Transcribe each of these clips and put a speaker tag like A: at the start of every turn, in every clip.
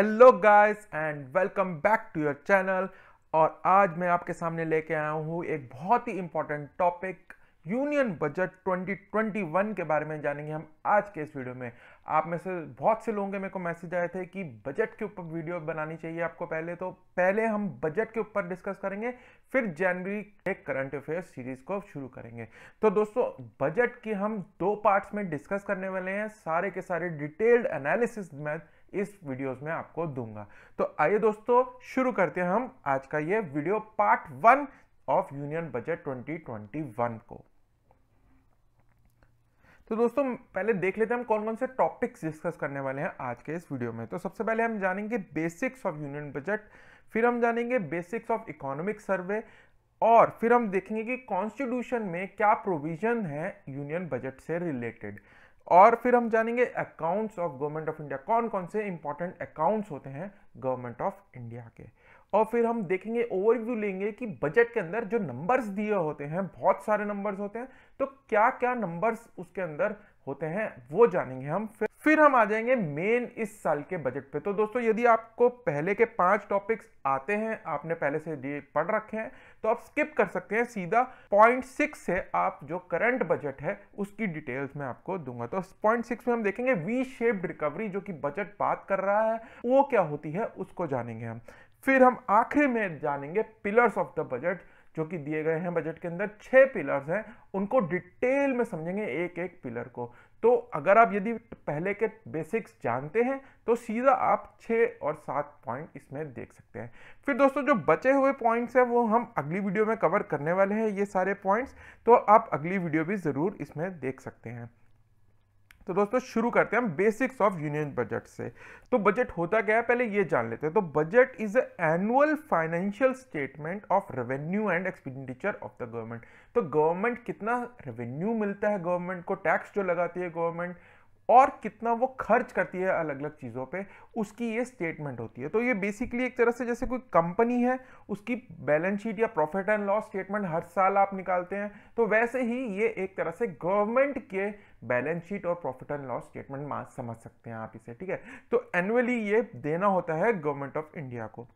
A: hello guys and welcome back to your channel और आज मैं आपके सामने लेके आया हूँ एक बहुत ही इंपॉर्टेंट टॉपिक यूनियन बजट 2021 के बारे में जानेंगे हम आज के इस वीडियो में आप में से बहुत से लोगों के मेरे को मैसेज आए थे कि बजट के ऊपर वीडियो बनानी चाहिए आपको पहले तो पहले हम बजट के ऊपर डिस्कस करेंगे फिर जनवरी के करंट अफेयर सीरीज को शुरू करेंगे तो दोस्तों बजट की हम दो पार्ट्स में डिस्कस करने वाले हैं सारे के सारे डिटेल्ड एनालिसिस में इस वीडियोस में आपको दूंगा तो आइए दोस्तों शुरू करते हैं हम आज का ये video part one of union budget 2021 को तो दोस्तों पहले देख लेते हैं हम कौन कौन से टॉपिक्स डिस्कस करने वाले हैं आज के इस वीडियो में तो सबसे पहले हम जानेंगे बेसिक्स ऑफ यूनियन बजट फिर हम जानेंगे बेसिक्स ऑफ इकोनॉमिक सर्वे और फिर हम देखेंगे कि कॉन्स्टिट्यूशन में क्या प्रोविजन है यूनियन बजट से रिलेटेड और फिर हम जानेंगे accounts of government of India कौन कौन से इंपॉर्टेंट अकाउंट्स होते हैं गवर्नमेंट ऑफ इंडिया के और फिर हम देखेंगे ओवरव्यू लेंगे कि बजट के अंदर जो नंबर्स दिए होते हैं बहुत सारे नंबर्स होते हैं तो क्या क्या नंबर्स उसके अंदर होते हैं वो जानेंगे हम फिर फिर हम आ जाएंगे मेन इस साल के बजट पे तो दोस्तों यदि आपको पहले के पांच टॉपिक्स आते हैं आपने पहले से पढ़ रखे हैं तो आप स्किप कर सकते हैं सीधा पॉइंट सिक्स से आप जो करंट बजट है उसकी डिटेल्स मैं आपको दूंगा तो पॉइंट सिक्स में हम देखेंगे वी शेप्ड रिकवरी जो कि बजट बात कर रहा है वो क्या होती है उसको जानेंगे हम फिर हम आखिरी में जानेंगे पिलर्स ऑफ द बजट जो कि दिए गए हैं बजट के अंदर छह पिलर्स हैं उनको डिटेल में समझेंगे एक एक पिलर को तो अगर आप यदि पहले के बेसिक्स जानते हैं तो सीधा आप छः और सात पॉइंट इसमें देख सकते हैं फिर दोस्तों जो बचे हुए पॉइंट्स हैं वो हम अगली वीडियो में कवर करने वाले हैं ये सारे पॉइंट्स तो आप अगली वीडियो भी ज़रूर इसमें देख सकते हैं तो दोस्तों शुरू करते हैं हम बेसिक्स ऑफ यूनियन बजट से तो बजट होता क्या है पहले ये जान लेते हैं तो budget is annual financial statement of revenue and expenditure of the government तो गवर्नमेंट कितना रेवेन्यू मिलता है गवर्नमेंट को टैक्स जो लगाती है गवर्नमेंट और कितना वो खर्च करती है अलग अलग चीज़ों पे उसकी ये स्टेटमेंट होती है तो ये बेसिकली एक तरह से जैसे कोई कंपनी है उसकी बैलेंस शीट या प्रॉफिट एंड लॉस स्टेटमेंट हर साल आप निकालते हैं तो वैसे ही ये एक तरह से गवर्नमेंट के बैलेंस शीट और प्रॉफिट एंड लॉस स्टेटमेंट समझ सकते हैं आप इसे ठीक है तो एनुअली ये देना होता है गवर्नमेंट ऑफ इंडिया को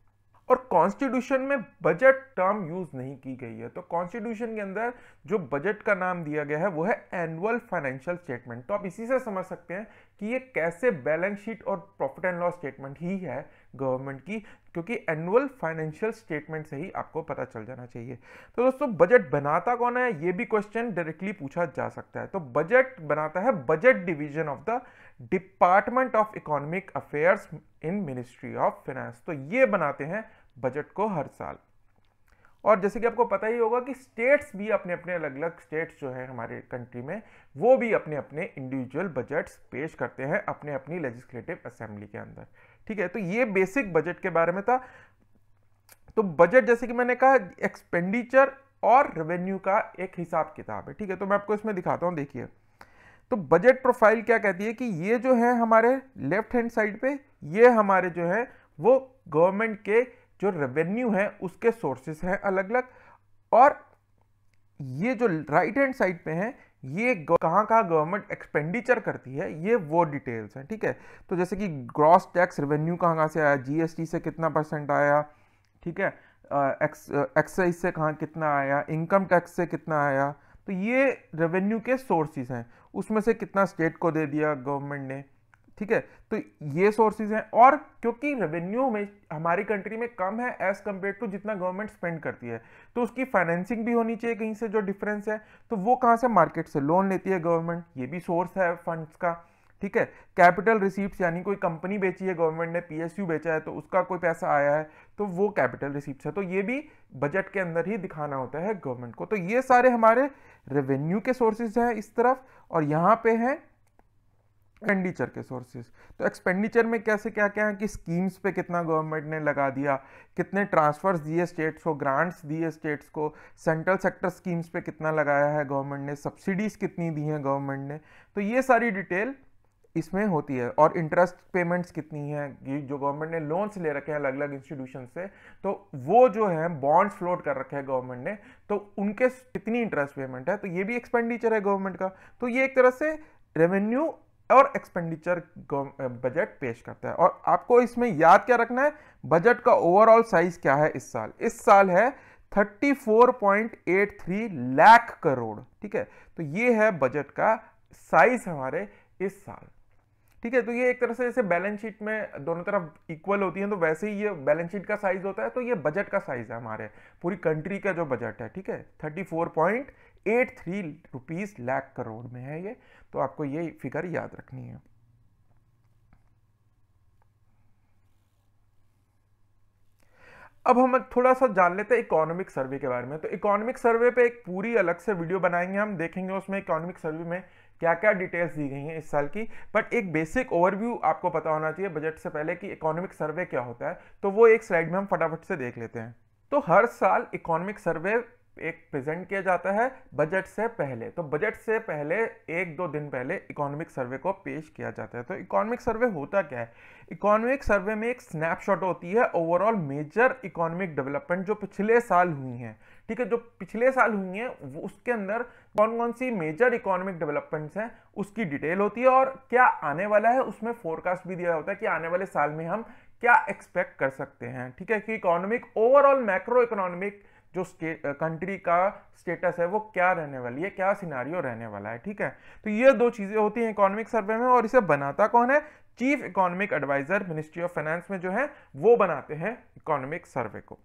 A: और कॉन्स्टिट्यूशन में बजट टर्म यूज़ नहीं की गई है तो कॉन्स्टिट्यूशन के अंदर जो बजट का नाम दिया गया है वो है एनुअल फाइनेंशियल स्टेटमेंट तो आप इसी से समझ सकते हैं कि ये कैसे बैलेंस शीट और प्रॉफिट एंड लॉस स्टेटमेंट ही है गवर्नमेंट की क्योंकि एनुअल फाइनेंशियल स्टेटमेंट से ही आपको पता चल जाना चाहिए तो दोस्तों बजट बनाता कौन है ये भी क्वेश्चन डायरेक्टली पूछा जा सकता है तो बजट बनाता है budget division of the department of economic affairs in ministry of finance तो ये बनाते हैं बजट को हर साल और जैसे कि आपको पता ही होगा कि स्टेट्स भी अपने अपने अलग अलग स्टेट्स जो है हमारे कंट्री में वो भी अपने अपने इंडिविजुअल बजट्स पेश करते हैं अपने अपनी लेजिस्लेटिव असेंबली के अंदर ठीक है तो ये बेसिक बजट के बारे में था तो बजट जैसे कि मैंने कहा एक्सपेंडिचर और रेवेन्यू का एक हिसाब किताब है ठीक है तो मैं आपको इसमें दिखाता हूँ देखिए तो बजट प्रोफाइल क्या कहती है कि ये जो है हमारे लेफ्ट हैंड साइड पे ये हमारे जो है वो गवर्नमेंट के जो रेवेन्यू है उसके सोर्सेस हैं अलग अलग और ये जो राइट हैंड साइड पे हैं ये कहाँ कहाँ गवर्नमेंट एक्सपेंडिचर करती है ये वो डिटेल्स हैं ठीक है तो जैसे कि ग्रॉस टैक्स रेवेन्यू कहाँ कहाँ से आया जीएसटी से कितना परसेंट आया ठीक है एक्साइज से कहाँ कितना आया इनकम टैक्स से कितना आया तो ये रेवेन्यू के सोर्सेज हैं उसमें से कितना स्टेट को दे दिया गवर्नमेंट ने ठीक है तो ये सोर्सेज हैं और क्योंकि रेवेन्यू में हमारी कंट्री में कम है एज कम्पेयर टू जितना गवर्नमेंट स्पेंड करती है तो उसकी फाइनेंसिंग भी होनी चाहिए कहीं से जो डिफरेंस है तो वो कहाँ से मार्केट से लोन लेती है गवर्नमेंट ये भी सोर्स है फंड्स का ठीक है कैपिटल रिसीप्ट यानी कोई कंपनी बेची है गवर्नमेंट ने पीएसयू बेचा है तो उसका कोई पैसा आया है तो वो कैपिटल रिसीप्ट है तो ये भी बजट के अंदर ही दिखाना होता है गवर्नमेंट को तो ये सारे हमारे रेवेन्यू के सोर्सेज हैं इस तरफ और यहाँ पे है एक्सपेंडिचर के सोर्सेज तो एक्सपेंडिचर में कैसे क्या क्या है कि स्कीम्स पे कितना गवर्नमेंट ने लगा दिया कितने ट्रांसफर्स दिए स्टेट्स को ग्रांट्स दिए स्टेट्स को सेंट्रल सेक्टर स्कीम्स पे कितना लगाया है गवर्नमेंट ने सब्सिडीज़ कितनी दी हैं गवर्नमेंट ने तो ये सारी डिटेल इसमें होती है और इंटरेस्ट पेमेंट्स कितनी है जो गवर्नमेंट ने लोन्स ले रखे हैं अलग अलग इंस्टीट्यूशन से तो वो जो है बॉन्ड्स फ्लोट कर रखे हैं गवर्नमेंट ने तो उनके कितनी इंटरेस्ट पेमेंट है तो ये भी एक्सपेंडिचर है गवर्नमेंट का तो ये एक तरह से रेवेन्यू और एक्सपेंडिचर बजट पेश करता है और आपको इसमें याद क्या रखना है बजट का ओवरऑल साइज क्या है इस साल इस साल है 34.83 लाख करोड़ ठीक है तो ये है बजट का साइज हमारे इस साल ठीक है तो ये एक तरह से जैसे बैलेंस शीट में दोनों तरफ इक्वल होती है तो वैसे ही ये बैलेंस शीट का साइज होता है तो ये बजट का साइज है हमारे पूरी कंट्री का जो बजट है ठीक है thirty four point eight three rupees lakh crore में है ये तो आपको ये फिगर याद रखनी है अब हम थोड़ा सा जान लेते हैं इकोनॉमिक सर्वे के बारे में तो इकोनॉमिक सर्वे पे एक पूरी अलग से वीडियो बनाएंगे हम देखेंगे उसमें इकोनॉमिक सर्वे में क्या क्या डिटेल्स दी गई हैं इस साल की बट एक बेसिक ओवरव्यू आपको पता होना चाहिए बजट से पहले कि इकोनॉमिक सर्वे क्या होता है तो वो एक स्लाइड में हम फटाफट से देख लेते हैं तो हर साल इकोनॉमिक सर्वे एक प्रेजेंट किया जाता है बजट से पहले तो बजट से पहले एक दो दिन पहले इकोनॉमिक सर्वे को पेश किया जाता है तो इकोनॉमिक सर्वे होता क्या है इकोनॉमिक सर्वे में एक स्नैपशॉट होती है ओवरऑल मेजर इकोनॉमिक डेवलपमेंट जो पिछले साल हुई हैं ठीक है जो पिछले साल हुई है उसके अंदर कौन कौन सी मेजर इकोनॉमिक डेवलपमेंट्स हैं उसकी डिटेल होती है और क्या आने वाला है उसमें फोरकास्ट भी दिया होता है कि आने वाले साल में हम क्या एक्सपेक्ट कर सकते हैं ठीक है कि इकोनॉमिक ओवरऑल मैक्रो इकोनॉमिक जो कंट्री का स्टेटस है वो क्या रहने वाली है क्या सिनारियो रहने वाला है ठीक है तो ये दो चीज़ें होती हैं इकोनॉमिक सर्वे में और इसे बनाता कौन है chief economic advisor ministry of finance में जो है वो बनाते हैं इकोनॉमिक सर्वे को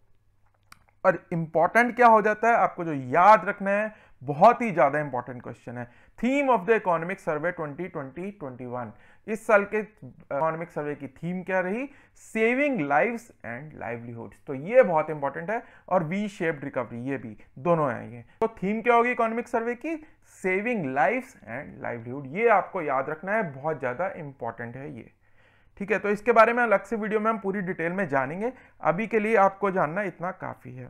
A: और इंपॉर्टेंट क्या हो जाता है आपको जो याद रखना है बहुत ही ज़्यादा इंपॉर्टेंट क्वेश्चन है theme of the economic survey 2020-21 इस साल के इकोनॉमिक सर्वे की थीम क्या रही सेविंग लाइव्स एंड लाइवलीहुड तो ये बहुत इंपॉर्टेंट है और वी शेप्ड रिकवरी ये भी दोनों है तो थीम क्या होगी इकोनॉमिक सर्वे की सेविंग लाइव्स एंड लाइवलीहुड ये आपको याद रखना है बहुत ज़्यादा इंपॉर्टेंट है ये ठीक है तो इसके बारे में अलग से वीडियो में हम पूरी डिटेल में जानेंगे अभी के लिए आपको जानना इतना काफ़ी है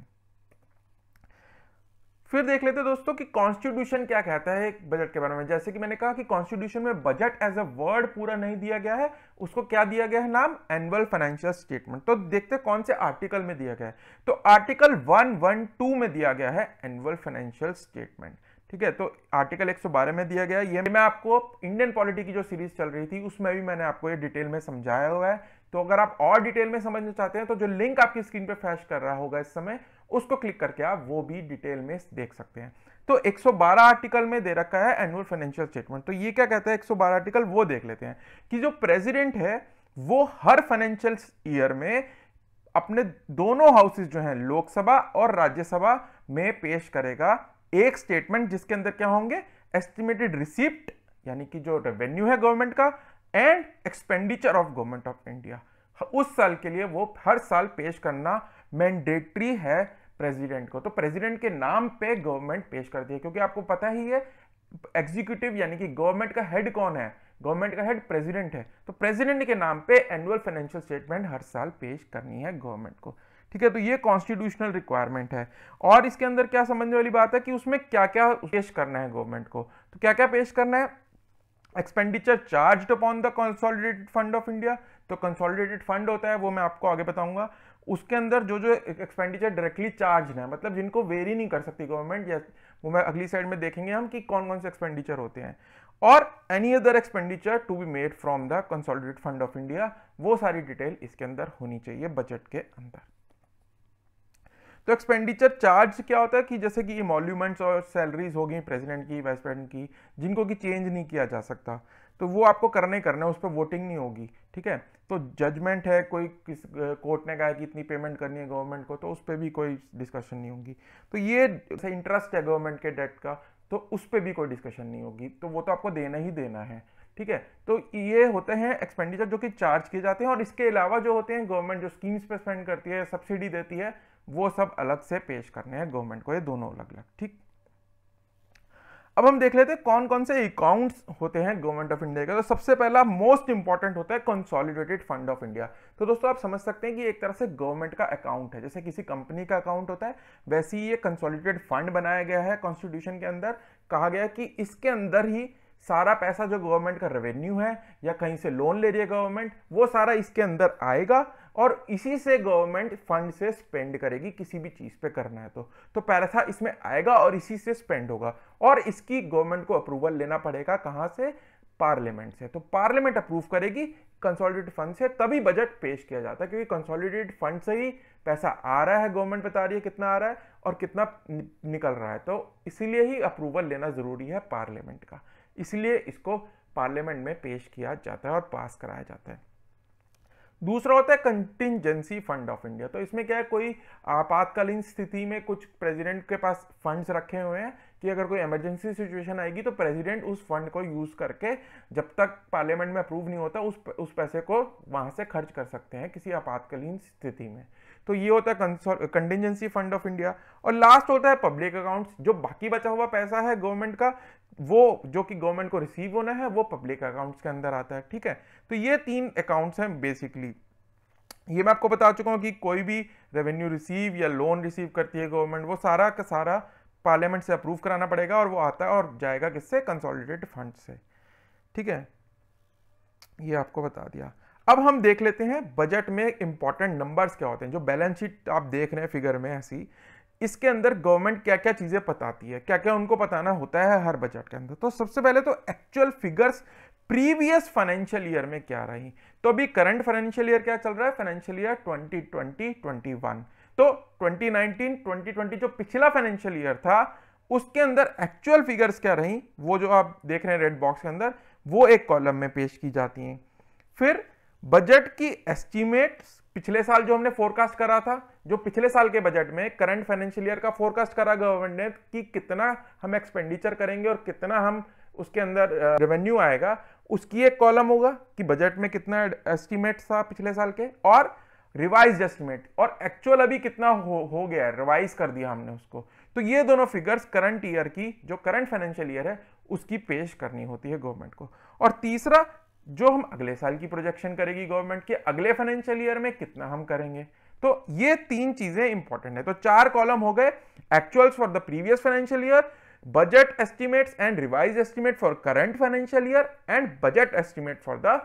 A: फिर देख लेते हैं दोस्तों कि कॉन्स्टिट्यूशन क्या कहता है बजट के बारे में जैसे कि मैंने कहा कि कॉन्स्टिट्यूशन में बजट एज अ वर्ड पूरा नहीं दिया गया है उसको क्या दिया गया है नाम एनुअल फाइनेंशियल स्टेटमेंट तो देखते हैं कौन से आर्टिकल में दिया गया है तो आर्टिकल वन वन टू में दिया गया है एनुअल फाइनेंशियल स्टेटमेंट ठीक है तो आर्टिकल 112 में दिया गया ये मैं आपको इंडियन पॉलिटी की जो सीरीज चल रही थी उसमें भी मैंने आपको ये डिटेल में समझाया हुआ है तो अगर आप और डिटेल में समझना चाहते हैं तो जो लिंक आपकी स्क्रीन पे फ्लैश कर रहा होगा इस समय उसको क्लिक करके आप वो भी डिटेल में देख सकते हैं तो 112 आर्टिकल में दे रखा है एनुअल फाइनेंशियल स्टेटमेंट तो ये क्या कहता है 112 आर्टिकल वो देख लेते हैं कि जो प्रेसिडेंट है वो हर फाइनेंशियल ईयर में अपने दोनों हाउसेस जो हैं लोकसभा और राज्यसभा में पेश करेगा एक स्टेटमेंट जिसके अंदर क्या होंगे एस्टिमेटेड रिसिप्ट यानी कि जो रेवेन्यू है गवर्नमेंट का and expenditure of government of India उस साल के लिए वो हर साल पेश करना मैंडेटरी है प्रेसिडेंट को तो प्रेसिडेंट के नाम पे गवर्नमेंट पेश करती है क्योंकि आपको पता ही है एग्जीक्यूटिव यानी कि गवर्नमेंट का हेड कौन है गवर्नमेंट का हेड प्रेसिडेंट है तो प्रेसिडेंट के नाम पे एनुअल फाइनेंशियल स्टेटमेंट हर साल पेश करनी है गवर्नमेंट को ठीक है तो ये कॉन्स्टिट्यूशनल रिक्वायरमेंट है और इसके अंदर क्या समझने वाली बात है कि उसमें क्या क्या पेश करना है गवर्नमेंट को तो क्या क्या पेश करना है expenditure charge upon the consolidated fund of India तो कंसोलिडेटेड फंड होता है वो मैं आपको आगे बताऊंगा उसके अंदर जो जो एक्सपेंडिचर डायरेक्टली चार्ज है मतलब जिनको वेरी नहीं कर सकती गवर्नमेंट या वो मैं अगली साइड में देखेंगे हम कि कौन कौन से एक्सपेंडिचर होते हैं और any other expenditure to be made from the consolidate fund of India वो सारी डिटेल इसके अंदर होनी चाहिए बजट के अंदर तो एक्सपेंडिचर चार्ज क्या होता है कि जैसे कि इमोल्यूमेंट्स और सैलरीज हो गई प्रेसिडेंट की वाइस प्रेसिडेंट की जिनको कि चेंज नहीं किया जा सकता तो वो आपको करने ही करना है उस पर वोटिंग नहीं होगी ठीक है तो जजमेंट है कोई किस कोर्ट ने कहा कि इतनी पेमेंट करनी है गवर्नमेंट को तो उस पर भी कोई डिस्कशन नहीं होगी तो ये इंटरेस्ट है गवर्नमेंट के डेट का तो उस पर भी कोई डिस्कशन नहीं होगी तो वो तो आपको देना ही देना है ठीक है तो ये होते हैं एक्सपेंडिचर जो कि चार्ज किए जाते हैं और इसके अलावा जो होते हैं गवर्नमेंट जो स्कीम्स पर स्पेंड करती है सब्सिडी देती है वो सब अलग से पेश करने हैं गवर्नमेंट को ये दोनों अलग अलग ठीक अब हम देख लेते हैं कौन कौन से अकाउंट्स होते हैं गवर्नमेंट ऑफ इंडिया के तो सबसे पहला मोस्ट इंपॉर्टेंट होता है कंसोलिडेटेड फंड ऑफ इंडिया तो दोस्तों आप समझ सकते हैं कि एक तरह से गवर्नमेंट का अकाउंट है जैसे किसी कंपनी का अकाउंट होता है वैसे ही ये कंसोलिडेटेड फंड बनाया गया है कॉन्स्टिट्यूशन के अंदर कहा गया कि इसके अंदर ही सारा पैसा जो गवर्नमेंट का रेवेन्यू है या कहीं से लोन ले रही है गवर्नमेंट वो सारा इसके अंदर आएगा और इसी से गवर्नमेंट फंड से स्पेंड करेगी किसी भी चीज़ पे करना है तो तो पैसा इसमें आएगा और इसी से स्पेंड होगा और इसकी गवर्नमेंट को अप्रूवल लेना पड़ेगा कहाँ से पार्लियामेंट से तो पार्लियामेंट अप्रूव करेगी कंसोलिडेटेड फंड से तभी बजट पेश किया जाता है क्योंकि कंसोलिडेटेड फंड से ही पैसा आ रहा है गवर्नमेंट बता रही है कितना आ रहा है और कितना निकल रहा है तो इसीलिए ही अप्रूवल लेना ज़रूरी है पार्लियामेंट का इसलिए इसको पार्लियामेंट में पेश किया जाता है और पास कराया जाता है दूसरा होता है कंटिजेंसी फंड ऑफ इंडिया तो इसमें क्या है कोई आपातकालीन स्थिति में कुछ प्रेसिडेंट के पास फंड्स रखे हुए हैं कि अगर कोई इमरजेंसी सिचुएशन आएगी तो प्रेसिडेंट उस फंड को यूज़ करके जब तक पार्लियामेंट में अप्रूव नहीं होता उस उस पैसे को वहां से खर्च कर सकते हैं किसी आपातकालीन स्थिति में तो ये होता है कंटिजेंसी फंड ऑफ इंडिया और लास्ट होता है पब्लिक अकाउंट्स जो बाकी बचा हुआ पैसा है गवर्नमेंट का वो जो कि गवर्नमेंट को रिसीव होना है वो पब्लिक अकाउंट्स के अंदर आता है ठीक है तो ये तीन अकाउंट्स हैं बेसिकली ये मैं आपको बता चुका हूँ कि कोई भी रेवेन्यू रिसीव या लोन रिसीव करती है गवर्नमेंट वो सारा का सारा पार्लियामेंट से अप्रूव कराना पड़ेगा और वो आता है और जाएगा किससे कंसोलिडेट फंड से ठीक है ये आपको बता दिया अब हम देख लेते हैं बजट में इंपॉर्टेंट नंबर्स क्या होते हैं जो बैलेंस शीट आप देख रहे हैं फिगर में ऐसी इसके अंदर गवर्नमेंट क्या क्या चीज़ें बताती है क्या क्या उनको बताना होता है हर बजट के अंदर तो सबसे पहले तो actual figures previous financial year में क्या रही तो अभी करंट फाइनेंशियल ईयर क्या चल रहा है फाइनेंशियल ईयर 2020 21 तो 2019 2020 जो पिछला फाइनेंशियल ईयर था उसके अंदर एक्चुअल फिगर्स क्या रही वो जो आप देख रहे हैं रेड बॉक्स के अंदर वो एक कॉलम में पेश की जाती हैं फिर बजट की एस्टिमेट्स पिछले साल जो हमने फोरकास्ट करा था जो पिछले साल के बजट में करंट फाइनेंशियल ईयर का फोरकास्ट करा गवर्नमेंट ने कि कितना हम एक्सपेंडिचर करेंगे और कितना हम उसके अंदर रेवेन्यू आएगा उसकी एक कॉलम होगा कि बजट में कितना एस्टिमेट था पिछले साल के और रिवाइज एस्टिमेट और एक्चुअल अभी कितना हो, हो गया है रिवाइज कर दिया हमने उसको तो ये दोनों फिगर्स करंट ईयर की जो करंट फाइनेंशियल ईयर है उसकी पेश करनी होती है गवर्नमेंट को और तीसरा जो हम अगले साल की प्रोजेक्शन करेगी गवर्नमेंट के अगले फाइनेंशियल ईयर में कितना हम करेंगे तो ये तीन चीजें इंपॉर्टेंट है तो चार कॉलम हो गए actuals for the previous financial year budget estimates and revise estimate for current financial year and budget estimate for the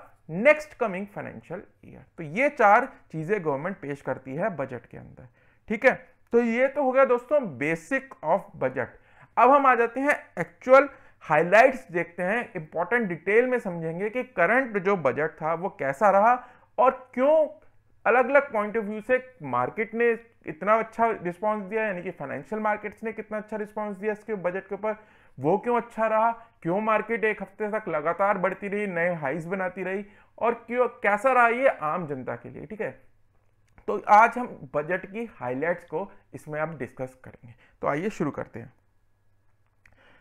A: next coming financial year तो ये चार चीजें गवर्नमेंट पेश करती है बजट के अंदर ठीक है तो ये तो हो गया दोस्तों बेसिक ऑफ बजट अब हम आ जाते हैं एक्चुअल हाइलाइट्स देखते हैं इंपॉर्टेंट डिटेल में समझेंगे कि करंट जो बजट था वो कैसा रहा और क्यों अलग अलग पॉइंट ऑफ व्यू से मार्केट ने इतना अच्छा रिस्पांस दिया यानी कि फाइनेंशियल मार्केट्स ने कितना अच्छा रिस्पांस दिया इसके बजट के ऊपर वो क्यों अच्छा रहा क्यों मार्केट एक हफ्ते तक लगातार बढ़ती रही नए हाइज बनाती रही और क्यों कैसा रहा ये आम जनता के लिए ठीक है तो आज हम बजट की हाईलाइट्स को इसमें आप डिस्कस करेंगे तो आइए शुरू करते हैं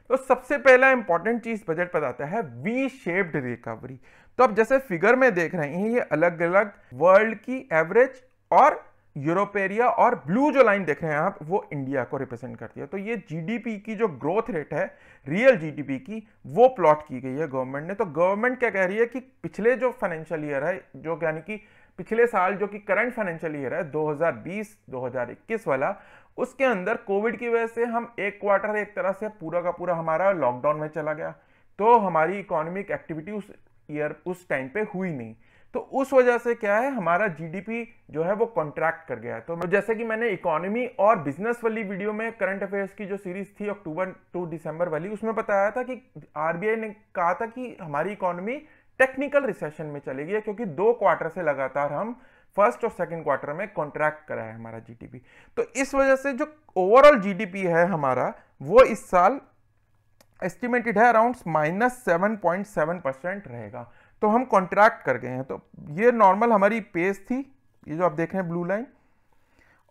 A: तो सबसे पहला इंपॉर्टेंट चीज बजट पर आता है वी शेप्ड रिकवरी तो आप जैसे फिगर में देख रहे हैं ये अलग अलग वर्ल्ड की एवरेज और यूरोप एरिया और ब्लू जो लाइन देख रहे हैं आप वो इंडिया को रिप्रेजेंट करती है तो ये जीडीपी की जो ग्रोथ रेट है रियल जीडीपी की वो प्लॉट की गई है गवर्नमेंट ने तो गवर्नमेंट क्या कह रही है कि पिछले जो फाइनेंशियल ईयर है जो यानी कि पिछले साल जो कि करंट फाइनेंशियल ईयर है 2020-2021 वाला उसके अंदर कोविड की वजह से हम एक क्वार्टर एक तरह से पूरा का पूरा हमारा लॉकडाउन में चला गया तो हमारी इकोनॉमिक एक्टिविटी उस ईयर उस टाइम पे हुई नहीं तो उस वजह से क्या है हमारा जीडीपी जो है वो कॉन्ट्रैक्ट कर गया है तो जैसे कि मैंने इकोनॉमी और बिजनेस वाली वीडियो में करंट अफेयर्स की जो सीरीज थी अक्टूबर टू दिसंबर वाली उसमें बताया था कि आरबीआई ने कहा था कि हमारी इकोनॉमी टेक्निकल रिसेशन में चली गई क्योंकि दो क्वार्टर से लगातार हम फर्स्ट और सेकेंड क्वार्टर में कॉन्ट्रैक्ट करा है हमारा जीडीपी तो इस वजह से जो ओवरऑल जीडीपी है हमारा वो इस साल एस्टिमेटेड है around minus seven point seven percent रहेगा तो हम कॉन्ट्रैक्ट कर गए हैं तो ये नॉर्मल हमारी पेस थी ये जो आप देख रहे हैं ब्लू लाइन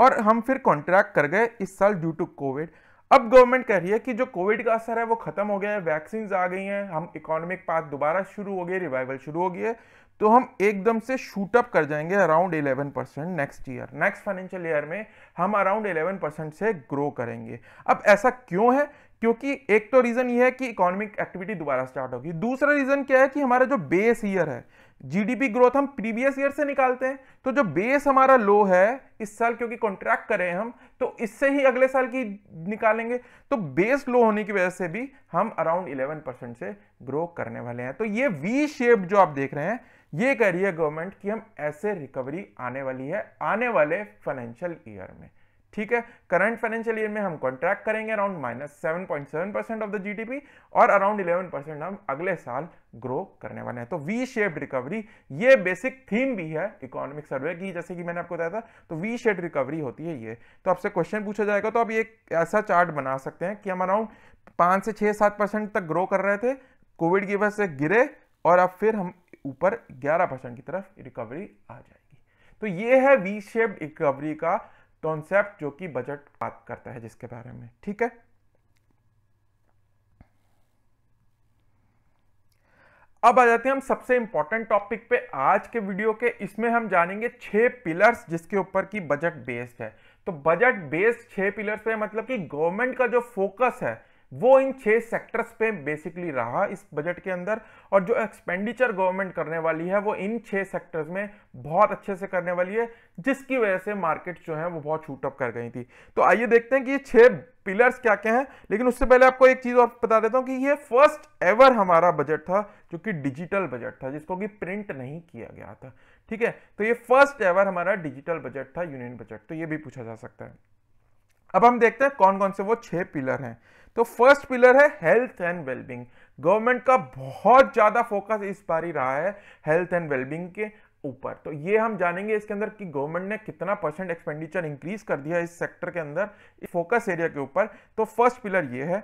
A: और हम फिर कॉन्ट्रैक्ट कर गए इस साल ड्यू टू कोविड अब गवर्नमेंट कह रही है कि जो कोविड का असर है वो खत्म हो गया है वैक्सीन आ गई हैं हम इकोनॉमिक पाथ दोबारा शुरू हो गई रिवाइवल शुरू हो गई है तो हम एकदम से शूट अप कर जाएंगे around 11 percent next year next financial year में हम अराउंड 11 परसेंट से ग्रो करेंगे अब ऐसा क्यों है क्योंकि एक तो रीज़न ये है कि इकोनॉमिक एक्टिविटी दोबारा स्टार्ट होगी दूसरा रीज़न क्या है कि हमारा जो बेस ईयर है जीडीपी ग्रोथ हम प्रीवियस ईयर से निकालते हैं तो जो बेस हमारा लो है इस साल क्योंकि कॉन्ट्रैक्ट करें हम तो इससे ही अगले साल की निकालेंगे तो बेस लो होने की वजह से भी हम अराउंड 11 परसेंट से ग्रो करने वाले हैं तो ये वी शेप जो आप देख रहे हैं ये कह रही है गवर्नमेंट कि हम ऐसे रिकवरी आने वाली है आने वाले फाइनेंशियल ईयर में ठीक है करंट फाइनेंशियल ईयर में हम कॉन्ट्रैक्ट करेंगे around minus seven point seven percent of the GDP और अराउंड इलेवन परसेंट हम अगले साल ग्रो करने वाले हैं तो वी शेप्ड रिकवरी ये बेसिक थीम भी है इकोनॉमिक सर्वे की जैसे कि मैंने आपको बताया था तो वी शेप्ड रिकवरी होती है ये तो आपसे क्वेश्चन पूछा जाएगा तो आप ये ऐसा चार्ट बना सकते हैं कि हम अराउंड पाँच से छः सात परसेंट तक ग्रो कर रहे थे कोविड की वजह से गिरे और अब फिर हम ऊपर 11 परसेंट की तरफ रिकवरी आ जाएगी तो ये है वी शेप रिकवरी का कॉन्सेप्ट जो कि बजट बात करता है जिसके बारे में ठीक है अब आ जाते हैं हम सबसे इंपॉर्टेंट टॉपिक पे आज के वीडियो के इसमें हम जानेंगे छह पिलर्स जिसके ऊपर की बजट बेस्ड है तो बजट बेस्ड छह पिलर्स पे मतलब कि गवर्नमेंट का जो फोकस है वो इन छह सेक्टर्स पे बेसिकली रहा इस बजट के अंदर और जो एक्सपेंडिचर गवर्नमेंट करने वाली है वो इन छह सेक्टर्स में बहुत अच्छे से करने वाली है जिसकी वजह से मार्केट जो है वो बहुत अप कर गई थी तो आइए देखते हैं कि ये छह पिलर्स क्या क्या हैं लेकिन उससे पहले आपको एक चीज़ और बता देता हूं कि ये फर्स्ट एवर हमारा बजट था जो कि डिजिटल बजट था जिसको कि प्रिंट नहीं किया गया था ठीक है तो ये फर्स्ट एवर हमारा डिजिटल बजट था यूनियन बजट तो ये भी पूछा जा सकता है अब हम देखते हैं कौन कौन से वो छह पिलर हैं तो फर्स्ट पिलर है हेल्थ एंड वेलबिंग गवर्नमेंट का बहुत ज़्यादा फोकस इस बार ही रहा है हेल्थ एंड वेलबिंग के ऊपर तो ये हम जानेंगे इसके अंदर कि गवर्नमेंट ने कितना परसेंट एक्सपेंडिचर इंक्रीज कर दिया इस सेक्टर के अंदर इस फोकस एरिया के ऊपर तो फर्स्ट पिलर ये है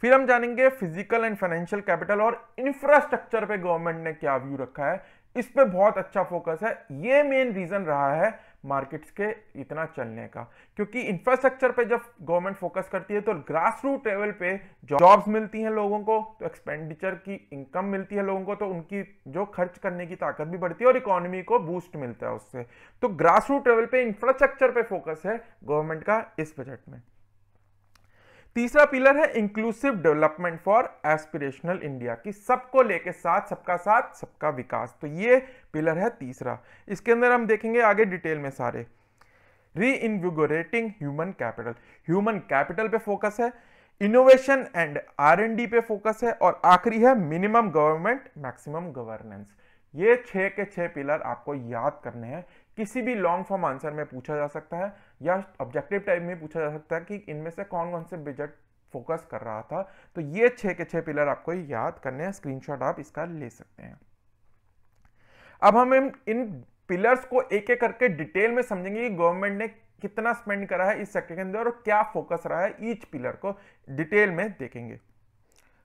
A: फिर हम जानेंगे फिजिकल एंड फाइनेंशियल कैपिटल और इंफ्रास्ट्रक्चर पे गवर्नमेंट ने क्या व्यू रखा है इस पे बहुत अच्छा फोकस है ये मेन रीजन रहा है मार्केट्स के इतना चलने का क्योंकि इंफ्रास्ट्रक्चर पे जब गवर्नमेंट फोकस करती है तो ग्रास रूट लेवल पे जॉब्स मिलती हैं लोगों को तो एक्सपेंडिचर की इनकम मिलती है लोगों को तो उनकी जो खर्च करने की ताकत भी बढ़ती है और इकोनॉमी को बूस्ट मिलता है उससे तो ग्रास रूट लेवल पे इंफ्रास्ट्रक्चर पे फोकस है गवर्नमेंट का इस बजट में तीसरा पिलर है inclusive development for aspirational India की सबको लेके साथ सबका साथ सबका विकास तो ये पिलर है तीसरा इसके अंदर हम देखेंगे आगे डिटेल में सारे reinvigorating human capital human capital पे फोकस है इनोवेशन एंड डी पे फोकस है और आखिरी है मिनिमम गवर्नमेंट मैक्सिमम गवर्नेंस ये छह के छह पिलर आपको याद करने हैं किसी भी लॉन्ग फॉर्म आंसर में पूछा जा सकता है या ऑब्जेक्टिव टाइप में पूछा जा सकता है कि इनमें से कौन कौन से बजट फोकस कर रहा था तो ये छह के छह पिलर आपको याद करने हैं स्क्रीनशॉट आप इसका ले सकते हैं अब हम इन पिलर्स को एक एक करके डिटेल में समझेंगे कि गवर्नमेंट ने कितना स्पेंड करा है इस सेक्टर के अंदर और क्या फोकस रहा है ईच पिलर को डिटेल में देखेंगे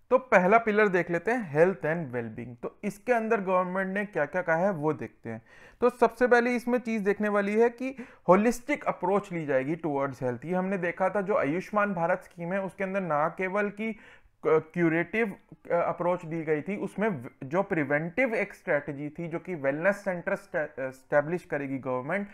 A: तो पहला पिलर देख लेते हैं हेल्थ एंड वेलबींग तो इसके अंदर गवर्नमेंट ने क्या क्या कहा है वो देखते हैं तो सबसे पहले इसमें चीज़ देखने वाली है कि होलिस्टिक अप्रोच ली जाएगी टुवर्ड्स हेल्थ ये हमने देखा था जो आयुष्मान भारत स्कीम है उसके अंदर ना केवल की क्यूरेटिव अप्रोच दी गई थी उसमें जो प्रिवेंटिव एक स्ट्रेटजी थी जो कि वेलनेस सेंटर स्टैब्लिश करेगी गवर्नमेंट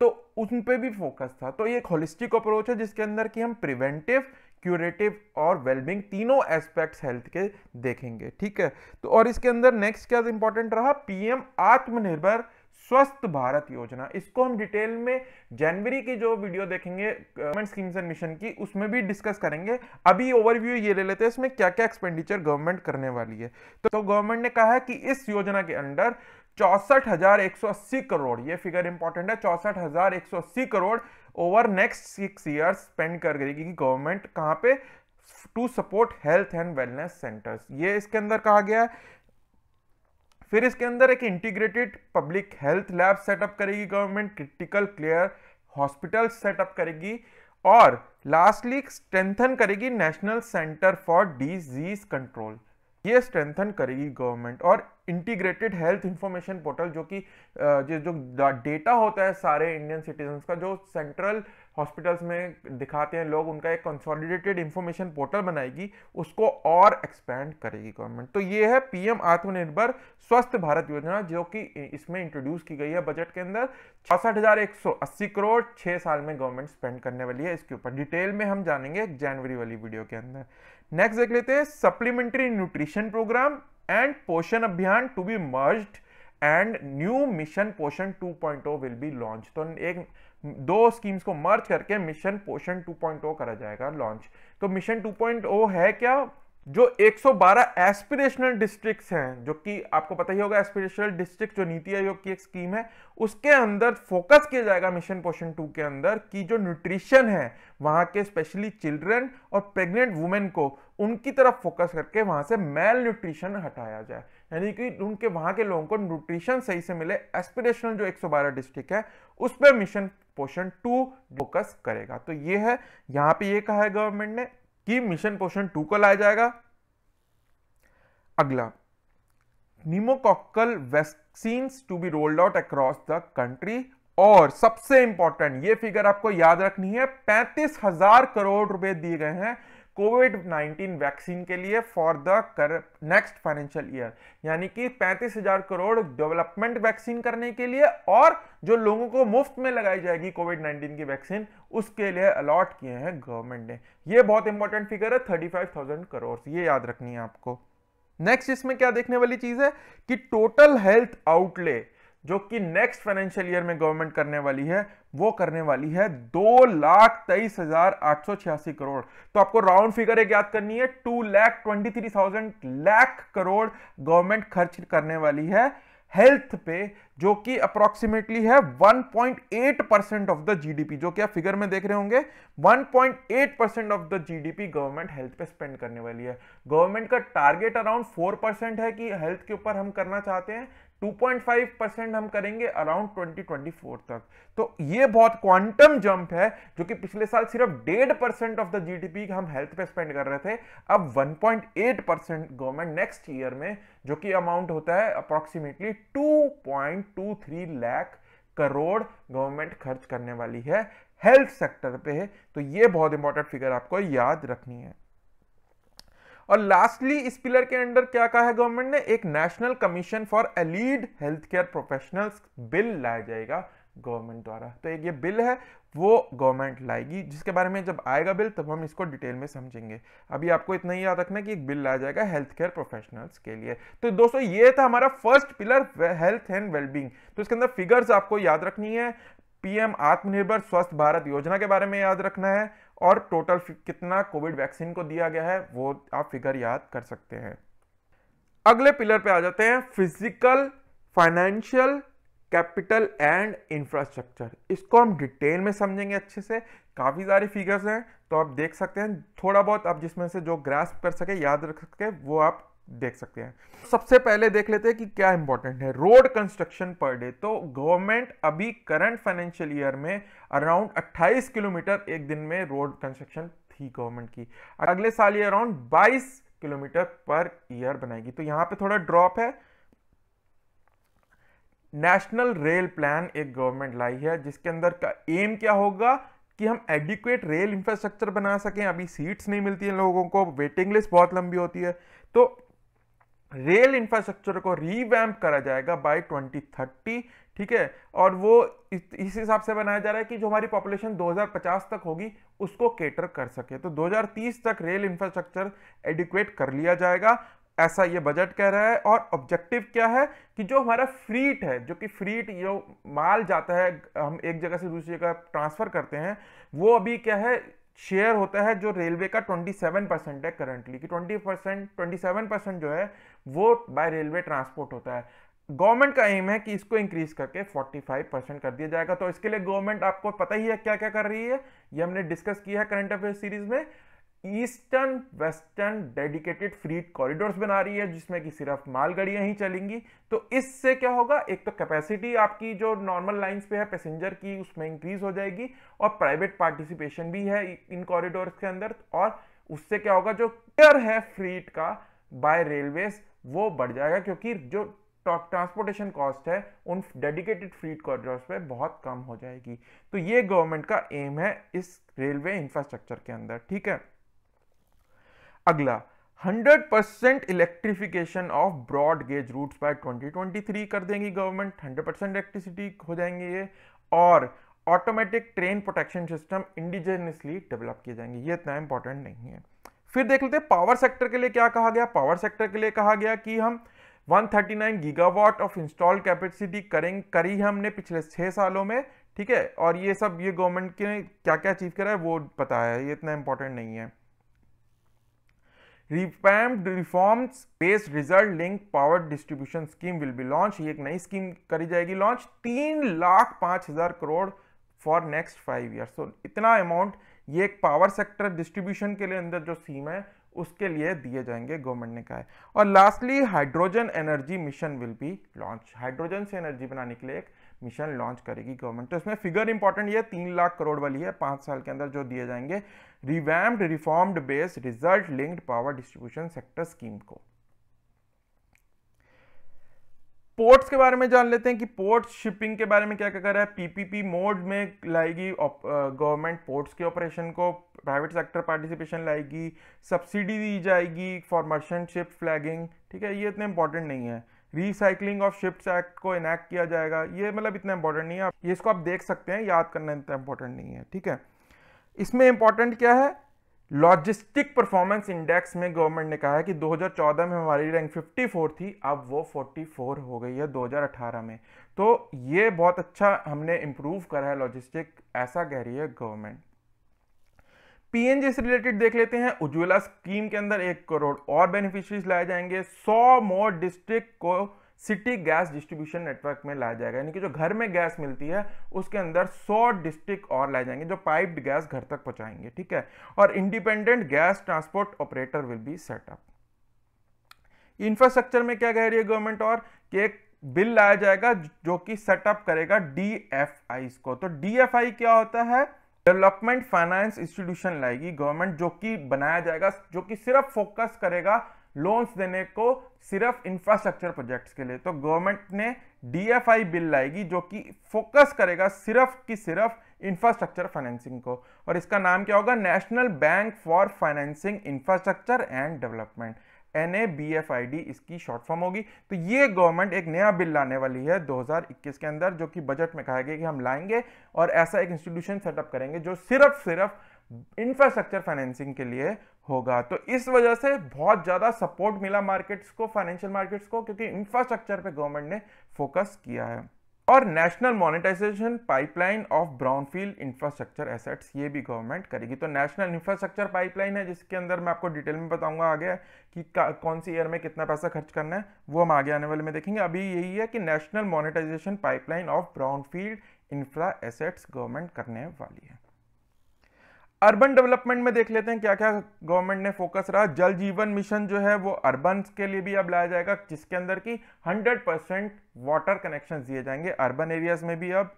A: तो उन पे भी फोकस था तो ये एक होलिस्टिक अप्रोच है जिसके अंदर कि हम प्रिवेंटिव क्यूरेटिव और वेलबिंग तीनों एस्पेक्ट्स हेल्थ के देखेंगे ठीक है तो और इसके अंदर नेक्स्ट क्या इंपॉर्टेंट रहा पीएम आत्मनिर्भर स्वस्थ भारत योजना इसको हम डिटेल में जनवरी की जो वीडियो देखेंगे गवर्नमेंट स्कीम्स एंड मिशन की उसमें भी डिस्कस करेंगे अभी ओवरव्यू ये ले लेते हैं इसमें क्या क्या एक्सपेंडिचर गवर्नमेंट करने वाली है तो, तो गवर्नमेंट ने कहा है कि इस योजना के अंडर चौसठ करोड़ ये फिगर इंपॉर्टेंट है चौसठ crore over next six years spend कर करेगी गवर्नमेंट कहाँ पे to support health and wellness centres ये इसके अंदर कहा गया है फिर इसके अंदर एक integrated public health lab set up करेगी government critical clear hospital set up करेगी और लास्टली स्ट्रेंथन करेगी national centre for disease control ये स्ट्रेंथन करेगी गवर्नमेंट और इंटीग्रेटेड हेल्थ इंफॉर्मेशन पोर्टल जो कि जो डेटा होता है सारे इंडियन सिटीजन का जो सेंट्रल हॉस्पिटल्स में दिखाते हैं लोग उनका एक कंसोलिडेटेड इंफॉर्मेशन पोर्टल बनाएगी उसको और एक्सपैंड करेगी गवर्नमेंट तो ये है पीएम आत्मनिर्भर स्वस्थ भारत योजना जो कि इसमें इंट्रोड्यूस की गई है बजट के अंदर चौसठ करोड़ छः साल में गवर्नमेंट स्पेंड करने वाली है इसके ऊपर डिटेल में हम जानेंगे जनवरी वाली वीडियो के अंदर नेक्स्ट देख लेते हैं supplementary nutrition programme and Poshan Abhiyan to be merge and new mission Poshan 2.0 will be launch तो एक दो स्कीम्स को मर्ज करके मिशन पोषण 2.0 करा जाएगा लॉन्च तो मिशन 2.0 है क्या जो 112 एस्पिरेशनल डिस्ट्रिक्ट्स हैं जो कि आपको पता ही होगा एस्पिरेशनल डिस्ट्रिक्ट जो नीति आयोग की एक स्कीम है उसके अंदर फोकस किया जाएगा मिशन पोषण टू के अंदर कि जो न्यूट्रिशन है वहां के स्पेशली चिल्ड्रन और प्रेग्नेंट वुमेन को उनकी तरफ फोकस करके वहां से मेल न्यूट्रिशन हटाया जाए यानी कि उनके वहां के लोगों को न्यूट्रिशन सही से मिले एस्पिरेशनल जो 112 डिस्ट्रिक्ट है उस पर मिशन पोषण टू फोकस करेगा तो ये है यहां पे ये कहा है गवर्नमेंट ने कि मिशन पोषण टू को लाया जाएगा अगला pneumococcal vaccine to be rolled out across the country और सबसे इंपॉर्टेंट ये फिगर आपको याद रखनी है पैंतीस हजार करोड़ रुपए दिए गए हैं कोविड 19 वैक्सीन के लिए फॉर द कर नेक्स्ट फाइनेंशियल ईयर यानी कि 35,000 करोड़ डेवलपमेंट वैक्सीन करने के लिए और जो लोगों को मुफ्त में लगाई जाएगी कोविड 19 की वैक्सीन उसके लिए अलॉट किए हैं गवर्नमेंट ने ये बहुत इंपॉर्टेंट फिगर है 35,000 करोड़ ये याद रखनी है आपको नेक्स्ट इसमें क्या देखने वाली चीज़ है कि टोटल हेल्थ आउटले जो कि नेक्स्ट फाइनेंशियल ईयर में गवर्नमेंट करने वाली है वो करने वाली है दो लाख तेईस हजार आठ सौ छियासी करोड़ तो आपको राउंड फिगर एक याद करनी है two lakh twenty three thousand lakh crore government खर्च करने वाली है हेल्थ पे जो कि अप्रोक्सीमेटली है 1.8 परसेंट ऑफ द जीडीपी जो कि आप फिगर में देख रहे होंगे 1.8 percent of the GDP government health पे स्पेंड करने वाली है गवर्नमेंट का टारगेट अराउंड 4 परसेंट है कि हेल्थ के ऊपर हम करना चाहते हैं 2.5 परसेंट हम करेंगे अराउंड 2024 तक तो ये बहुत क्वांटम जंप है जो कि पिछले साल सिर्फ डेढ़ परसेंट ऑफ द जीडीपी हम हेल्थ पे स्पेंड कर रहे थे अब 1.8 परसेंट गवर्नमेंट नेक्स्ट ईयर में जो कि अमाउंट होता है अप्रोक्सीमेटली 2.23 लाख करोड़ गवर्नमेंट खर्च करने वाली है हेल्थ सेक्टर पे है, तो ये बहुत इंपॉर्टेंट फिगर आपको याद रखनी है और लास्टली इस पिलर के अंडर क्या कहा है गवर्नमेंट ने एक national commission for allied health care professionals bill लाया जाएगा गवर्नमेंट द्वारा तो एक ये बिल है वो गवर्नमेंट लाएगी जिसके बारे में जब आएगा बिल तब हम इसको डिटेल में समझेंगे अभी आपको इतना ही याद रखना कि एक बिल लाया जाएगा हेल्थ केयर प्रोफेशनल्स के लिए तो दोस्तों ये था हमारा first pillar health and wellbeing तो इसके अंदर फिगर्स आपको याद रखनी है पीएम आत्मनिर्भर स्वस्थ भारत योजना के बारे में याद रखना है और टोटल कितना कोविड वैक्सीन को दिया गया है वो आप फिगर याद कर सकते हैं अगले पिलर पे आ जाते हैं physical financial capital and infrastructure इसको हम डिटेल में समझेंगे अच्छे से काफ़ी सारी फिगर्स हैं तो आप देख सकते हैं थोड़ा बहुत आप जिसमें से जो ग्रास्प कर सके याद रख सके वो आप देख सकते हैं सबसे पहले देख लेते हैं कि क्या इंपॉर्टेंट है रोड कंस्ट्रक्शन पर डे तो गवर्नमेंट अभी करंट फाइनेंशियल ईयर में अराउंड 28 किलोमीटर एक दिन में रोड कंस्ट्रक्शन थी गवर्नमेंट की अगले साल ये अराउंड 22 किलोमीटर पर ईयर बनाएगी तो यहां पे थोड़ा ड्रॉप है नेशनल रेल प्लान एक गवर्नमेंट लाई है जिसके अंदर का एम क्या होगा कि हम एडिक्वेट रेल इंफ्रास्ट्रक्चर बना सकें अभी सीट्स नहीं मिलती हैं लोगों को वेटिंग लिस्ट बहुत लंबी होती है तो रेल इंफ्रास्ट्रक्चर को रीवैम्प करा जाएगा बाय 2030 ठीक है और वो इस हिसाब से बनाया जा रहा है कि जो हमारी पॉपुलेशन 2050 तक होगी उसको केटर कर सके तो 2030 तक रेल इंफ्रास्ट्रक्चर एडिक्वेट कर लिया जाएगा ऐसा ये बजट कह रहा है और ऑब्जेक्टिव क्या है कि जो हमारा फ्रीट है जो कि फ्रीट जो माल जाता है हम एक जगह से दूसरी जगह ट्रांसफ़र करते हैं वो अभी क्या है शेयर होता है जो रेलवे का 27 परसेंट है करंटली कि 20 परसेंट ट्वेंटी जो है वो बाय रेलवे ट्रांसपोर्ट होता है गवर्नमेंट का एम है कि इसको इंक्रीज करके 45 परसेंट कर दिया जाएगा तो इसके लिए गवर्नमेंट आपको पता ही है क्या क्या कर रही है ये हमने डिस्कस किया है करंट अफेयर सीरीज में eastern western dedicated freight corridors बना रही है जिसमें कि सिर्फ मालगाड़ियां ही चलेंगी तो इससे क्या होगा एक तो कैपेसिटी आपकी जो नॉर्मल लाइंस पे है पैसेंजर की उसमें इंक्रीज हो जाएगी और प्राइवेट पार्टिसिपेशन भी है इन कॉरिडोर्स के अंदर और उससे क्या होगा जो केयर है फ्रीट का बाय रेलवेज वो बढ़ जाएगा क्योंकि जो ट्रांसपोर्टेशन कॉस्ट है उन डेडिकेटेड फ्रीट कॉरिडोर पे बहुत कम हो जाएगी तो ये गवर्नमेंट का एम है इस रेलवे इंफ्रास्ट्रक्चर के अंदर ठीक है अगला 100 percent electrification of broad gauge route by 2023 कर देंगी गवर्नमेंट 100 परसेंट इलेक्ट्रिसिटी हो जाएंगे ये और automatic train protection system indigenously develop किए जाएंगे ये इतना इंपॉर्टेंट नहीं है फिर देख लेते हैं पावर सेक्टर के लिए क्या कहा गया पावर सेक्टर के लिए कहा गया कि हम 139 गीगावाट ऑफ इंस्टॉल कैपेसिटी करें करी हमने पिछले छह सालों में ठीक है और ये सब ये गवर्नमेंट के क्या क्या अचीव करा है वो बताया है ये इतना इंपॉर्टेंट नहीं है revamped reforms based result link power distribution scheme will be launch ये एक नई स्कीम करी जाएगी लॉन्च तीन लाख पांच हज़ार crore for next five year so इतना अमाउंट ये एक पावर सेक्टर डिस्ट्रीब्यूशन के लिए अंदर जो सीम है उसके लिए दिए जाएंगे गवर्नमेंट ने कहा है और lastly hydrogen energy mission will be launch hydrogen से एनर्जी बनाने के लिए एक मिशन लॉन्च करेगी गवर्नमेंट तो इसमें फिगर इंपॉर्टेंट ये तीन लाख करोड़ वाली है पांच साल के अंदर जो दिए जाएंगे revamped reformed based result linked power distribution sector scheme को पोर्ट्स के बारे में जान लेते हैं कि पोर्ट शिपिंग के बारे में क्या क्या कर रहा है पीपीपी मोड में लाएगी गवर्नमेंट पोर्ट्स के ऑपरेशन को प्राइवेट सेक्टर पार्टिसिपेशन लाएगी सब्सिडी दी जाएगी फॉर मर्चेंट शिप फ्लैगिंग ठीक है ये इतने इंपॉर्टेंट नहीं है रिसाइकलिंग ऑफ शिप्स एक्ट को इनैक्ट किया जाएगा ये मतलब इतना इंपॉर्टेंट नहीं है ये इसको आप देख सकते हैं याद करना इतना इंपॉर्टेंट नहीं है ठीक है इसमें इंपॉर्टेंट क्या है लॉजिस्टिक परफॉर्मेंस इंडेक्स में गवर्नमेंट ने कहा है कि 2014 में हमारी रैंक 54 थी अब वो 44 हो गई है 2018 में तो ये बहुत अच्छा हमने इम्प्रूव करा है लॉजिस्टिक ऐसा कह रही है गवर्नमेंट पीएनजी से रिलेटेड देख लेते हैं उज्ज्वला स्कीम के अंदर एक करोड़ और बेनिफिशरीज लाए जाएंगे सौ मोर डिस्ट्रिक्ट को सिटी गैस डिस्ट्रीब्यूशन नेटवर्क में लाया जाएगा यानी कि जो घर में गैस मिलती है उसके अंदर 100 डिस्ट्रिक्ट और लाए जाएंगे जो पाइप्ड गैस घर तक पहुंचाएंगे ठीक है और independent gas transport operator will be set up infrastructure में क्या कह रही है गवर्नमेंट और कि एक बिल लाया जाएगा जो कि सेटअप करेगा डी को तो डी क्या होता है डेवलपमेंट फाइनेंस इंस्टीट्यूशन लाएगी गवर्नमेंट जो कि बनाया जाएगा जो कि सिर्फ फोकस करेगा लोन्स देने को सिर्फ इंफ्रास्ट्रक्चर प्रोजेक्ट्स के लिए तो गवर्नमेंट ने डीएफआई बिल लाएगी जो कि फोकस करेगा सिर्फ की सिर्फ इंफ्रास्ट्रक्चर फाइनेंसिंग को और इसका नाम क्या होगा national bank for financing infrastructure and development N A B F I D इसकी शॉर्ट फॉर्म होगी तो ये गवर्नमेंट एक नया बिल लाने वाली है 2021 के अंदर जो कि बजट में कहा गया कि हम लाएंगे और ऐसा एक इंस्टीट्यूशन सेटअप करेंगे जो सिर्फ सिर्फ इंफ्रास्ट्रक्चर फाइनेंसिंग के लिए होगा तो इस वजह से बहुत ज़्यादा सपोर्ट मिला मार्केट्स को फाइनेंशियल मार्केट्स को क्योंकि इंफ्रास्ट्रक्चर पे गवर्नमेंट ने फोकस किया है और national monetisation pipeline of brownfield infrastructure assets ये भी गवर्नमेंट करेगी तो नेशनल इंफ्रास्ट्रक्चर पाइपलाइन है जिसके अंदर मैं आपको डिटेल में बताऊंगा आगे कि कौन सी ईयर में कितना पैसा खर्च करना है वो हम आगे आने वाले में देखेंगे अभी यही है कि national monetisation pipeline of brownfield infra assets government करने वाली है अर्बन डेवलपमेंट में देख लेते हैं क्या क्या गवर्नमेंट ने फोकस रहा जल जीवन मिशन जो है वो अर्बन के लिए भी अब लाया जाएगा जिसके अंदर की 100 परसेंट वाटर कनेक्शन दिए जाएंगे अर्बन एरियाज में भी अब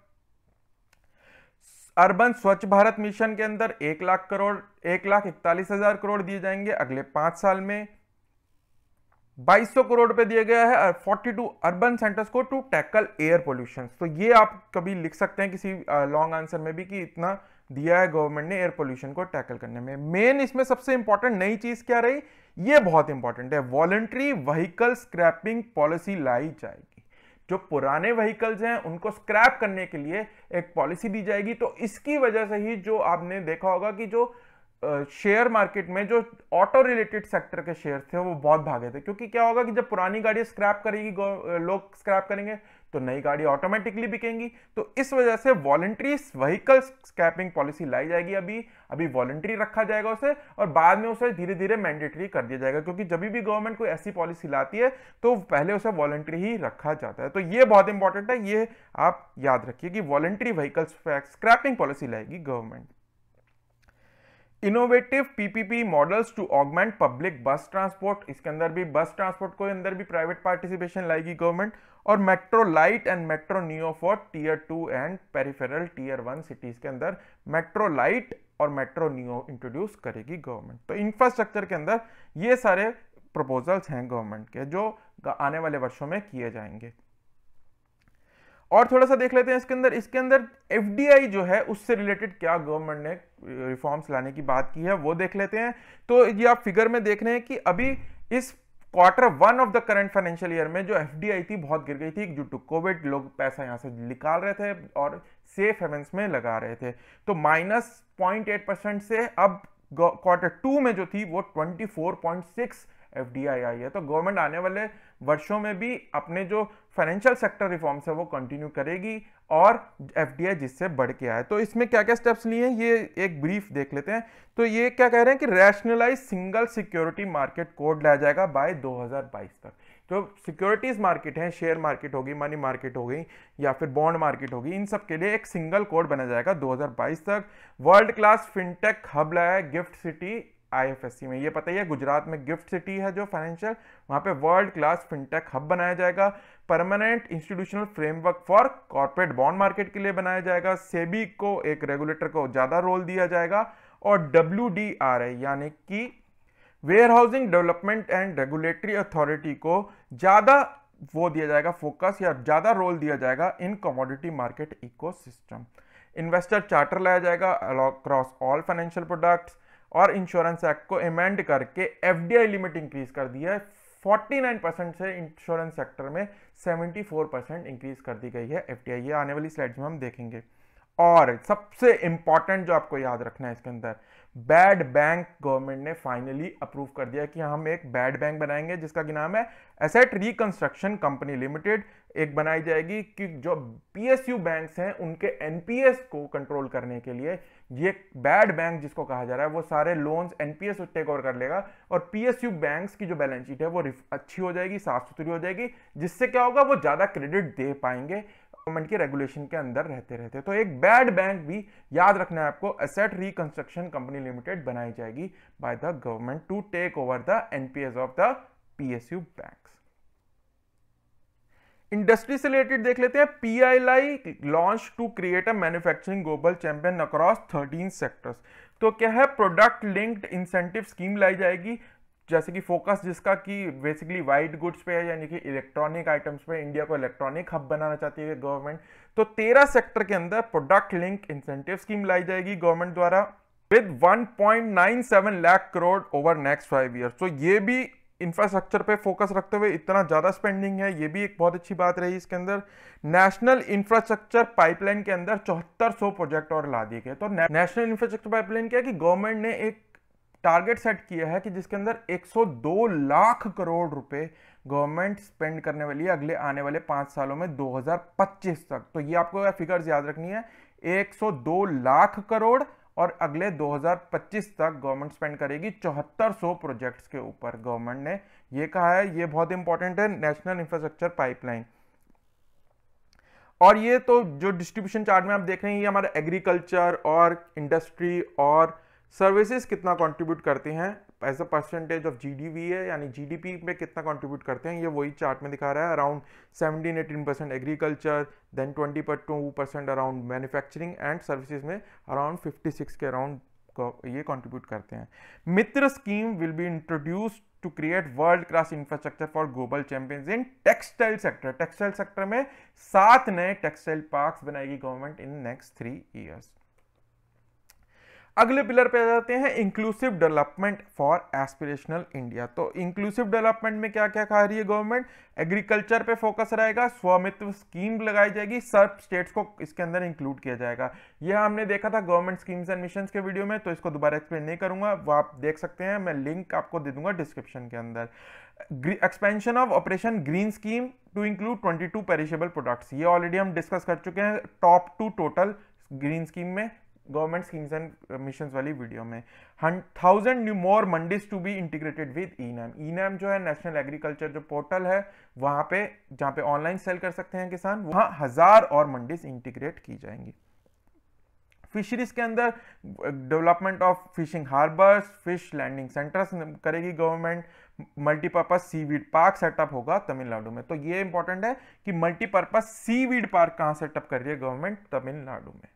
A: अर्बन स्वच्छ भारत मिशन के अंदर एक लाख करोड़ एक लाख इकतालीस हजार करोड़ दिए जाएंगे अगले पांच साल में 2200 करोड़ रुपए दिए गया है 42 अर्बन सेंटर्स को टू टैकल एयर पोल्यूशन तो ये आप कभी लिख सकते हैं किसी लॉन्ग आंसर में भी कि इतना दिया है गवर्नमेंट ने एयर पोल्यूशन को टैकल करने में मेन इसमें सबसे इंपॉर्टेंट नई चीज क्या रही ये बहुत इंपॉर्टेंट है वॉलेंट्री व्हीकल स्क्रैपिंग पॉलिसी लाई जाएगी जो पुराने व्हीकल्स हैं उनको स्क्रैप करने के लिए एक पॉलिसी दी जाएगी तो इसकी वजह से ही जो आपने देखा होगा कि जो शेयर मार्केट में जो ऑटो रिलेटेड सेक्टर के शेयर थे वो बहुत भागे थे क्योंकि क्या होगा कि जब पुरानी गाड़ी स्क्रैप करेगी लोग स्क्रैप करेंगे तो नई गाड़ी ऑटोमेटिकली बिकेंगी तो इस वजह से वॉलेंट्री व्हीकल स्क्रैपिंग पॉलिसी लाई जाएगी अभी अभी वॉलेंट्री रखा जाएगा उसे और बाद में उसे धीरे धीरे मैंडेटरी कर दिया जाएगा क्योंकि जब भी गवर्नमेंट कोई ऐसी पॉलिसी लाती है तो पहले उसे वॉलेंट्री ही रखा जाता है तो ये बहुत इंपॉर्टेंट है ये आप याद रखिए कि वॉलेंट्री व्हीकल स्क्रैपिंग पॉलिसी लाएगी government innovative PPP models to augment public bus transport इसके अंदर भी बस ट्रांसपोर्ट के अंदर भी प्राइवेट पार्टिसिपेशन लाएगी गवर्नमेंट और metro lite and metro neo for tier two and peripheral tier one cities के अंदर मेट्रो लाइट और मेट्रो नियो इंट्रोड्यूस करेगी गवर्नमेंट तो इंफ्रास्ट्रक्चर के अंदर ये सारे प्रपोजल्स हैं गवर्नमेंट के जो आने वाले वर्षों में किए जाएंगे और थोड़ा सा देख लेते हैं इसके अंदर इसके अंदर एफ जो है उससे रिलेटेड क्या गवर्नमेंट ने रिफॉर्म्स uh, लाने की बात की है वो देख लेते हैं तो ये आप फिगर में देख रहे हैं कि अभी इस quarter one of the current financial year में जो एफ थी बहुत गिर गई थी ड्यू टू कोविड लोग पैसा यहाँ से निकाल रहे थे और सेफ हेवेंस में लगा रहे थे तो माइनस पॉइंट एट परसेंट से अब क्वार्टर टू में जो थी वो ट्वेंटी एफ आई है तो गवर्नमेंट आने वाले वर्षों में भी अपने जो फाइनेंशियल सेक्टर रिफॉर्म्स है वो कंटिन्यू करेगी और एफ जिससे बढ़ के आए तो इसमें क्या क्या स्टेप्स लिए हैं ये एक ब्रीफ देख लेते हैं तो ये क्या कह रहे हैं कि rationalise single security market code लाया जाएगा बाय 2022 तक जो सिक्योरिटीज मार्केट है शेयर मार्केट होगी मनी मार्केट हो गई या फिर बॉन्ड मार्केट होगी इन सब के लिए एक सिंगल कोड बनाया जाएगा 2022 तक वर्ल्ड क्लास फिनटेक हब लाया है गिफ्ट सिटी आईएफएससी में ये पता ही है गुजरात में गिफ्ट सिटी है जो फाइनेंशियल वहां पे वर्ल्ड क्लास फिनटेक हब बनाया जाएगा permanent institutional framework for corporate bond market के लिए बनाया जाएगा सेबी को एक रेगुलेटर को ज़्यादा रोल दिया जाएगा और डब्ल्यू यानी कि warehousing development and regulatory authority को ज़्यादा वो दिया जाएगा फोकस या ज़्यादा रोल दिया जाएगा in commodity market ecosystem investor charter लाया जाएगा अक्रॉस ऑल फाइनेंशियल प्रोडक्ट्स और इंश्योरेंस एक्ट को एमेंड करके एफ लिमिट इंक्रीज कर दिया है 49 परसेंट से इंश्योरेंस सेक्टर में 74 परसेंट इंक्रीज कर दी गई है एफ ये आने वाली स्लाइड्स में हम देखेंगे और सबसे इंपॉर्टेंट जो आपको याद रखना है इसके अंदर बैड बैंक गवर्नमेंट ने फाइनली अप्रूव कर दिया कि हम एक बैड बैंक बनाएंगे जिसका कि नाम है एसेट रिकंस्ट्रक्शन कंपनी लिमिटेड एक बनाई जाएगी कि जो पीएसयू बैंक्स हैं उनके एनपीएस को कंट्रोल करने के लिए ये बैड बैंक जिसको कहा जा रहा है वो सारे लोन्स एनपीएस टेक ओवर कर लेगा और पीएसयू बैंक्स की जो बैलेंस शीट है वो अच्छी हो जाएगी साफ सुथरी हो जाएगी जिससे क्या होगा वो ज़्यादा क्रेडिट दे पाएंगे गवर्नमेंट के रेगुलेशन के अंदर रहते रहते तो एक बैड बैंक भी याद रखना है आपको एसेट रिकंस्ट्रक्शन कंपनी लिमिटेड बनाई जाएगी by the government to take over the NPS of the PSU banks industry से रिलेटेड देख लेते हैं PILI launch to create a manufacturing global champion across 13 sectors तो क्या है प्रोडक्ट लिंक्ड इंसेंटिव स्कीम लाई जाएगी जैसे कि फोकस जिसका कि बेसिकली वाइट गुड्स पे है यानी कि इलेक्ट्रॉनिक आइटम्स पे इंडिया को इलेक्ट्रॉनिक हब बनाना चाहती है गवर्नमेंट तो तेरह सेक्टर के अंदर प्रोडक्ट लिंक इंसेंटिव स्कीम लाई जाएगी गवर्नमेंट द्वारा with 1.97 lakh crore over next five year तो ये भी इंफ्रास्ट्रक्चर पे फोकस रखते हुए इतना ज़्यादा स्पेंडिंग है ये भी एक बहुत अच्छी बात रही इसके अंदर नेशनल इंफ्रास्ट्रक्चर पाइपलाइन के अंदर चौहत्तर सौ प्रोजेक्ट और ला दिए गए तो नेशनल इंफ्रास्ट्रक्चर पाइपलाइन क्या कि गवर्नमेंट ने एक टारगेट सेट किया है कि जिसके अंदर 102 लाख करोड़ रुपए गवर्नमेंट स्पेंड करने वाली है अगले आने वाले पांच सालों में 2025 तक तो ये आपको फिगर्स याद रखनी है 102 लाख करोड़ और अगले 2025 तक गवर्नमेंट स्पेंड करेगी चौहत्तर सौ प्रोजेक्ट्स के ऊपर गवर्नमेंट ने यह कहा है यह बहुत इंपॉर्टेंट है नेशनल इंफ्रास्ट्रक्चर पाइपलाइन और ये तो जो डिस्ट्रीब्यूशन चार्ट में आप देख रहे हैं ये हमारे एग्रीकल्चर और इंडस्ट्री और सर्विसेज कितना कंट्रीब्यूट करती हैं as a percentage of V है यानी पी में कितना कंट्रीब्यूट करते हैं ये वही चार्ट में दिखा रहा है around 17 eighteen percent agriculture then twenty पर two percent around manufacturing and services में अराउंड 56 के अराउंड ये कंट्रीब्यूट करते हैं Mitra scheme will be introduce to create world class infrastructure for global champions in textile sector textile sector में सात नए textile park बनाएगी government in next three years अगले पिलर पे आ जाते हैं inclusive development for aspirational India तो इंक्लूसिव डेवलपमेंट में क्या क्या कह रही है गवर्नमेंट एग्रीकल्चर पे फोकस रहेगा स्वामित्व स्कीम लगाई जाएगी सर्व स्टेट्स को इसके अंदर इंक्लूड किया जाएगा यह हमने देखा था गवर्नमेंट स्कीम्स एंड मिशन के वीडियो में तो इसको दोबारा एक्सप्लेन नहीं करूंगा वो आप देख सकते हैं मैं लिंक आपको दे दूंगा डिस्क्रिप्शन के अंदर expansion of operation green scheme to include to perishable products ये ऑलरेडी हम डिस्कस कर चुके हैं top to total green scheme में गवर्नमेंट स्कीम्स एंड मिशन वाली वीडियो में thousand new more mandis to be integrated with e NAM e NAM जो है नेशनल एग्रीकल्चर जो पोर्टल है वहां पे जहां पे ऑनलाइन सेल कर सकते हैं किसान वहां हज़ार और मंडीज इंटीग्रेट की जाएंगी फिशरीज के अंदर development of fishing harbours fish landing centres करेगी government multipurpose seaweed park set up होगा तमिलनाडु में तो ये इंपॉर्टेंट है कि मल्टीपर्पज सीवीड पार्क कहाँ सेटअप कर रही है गवर्नमेंट तमिलनाडु में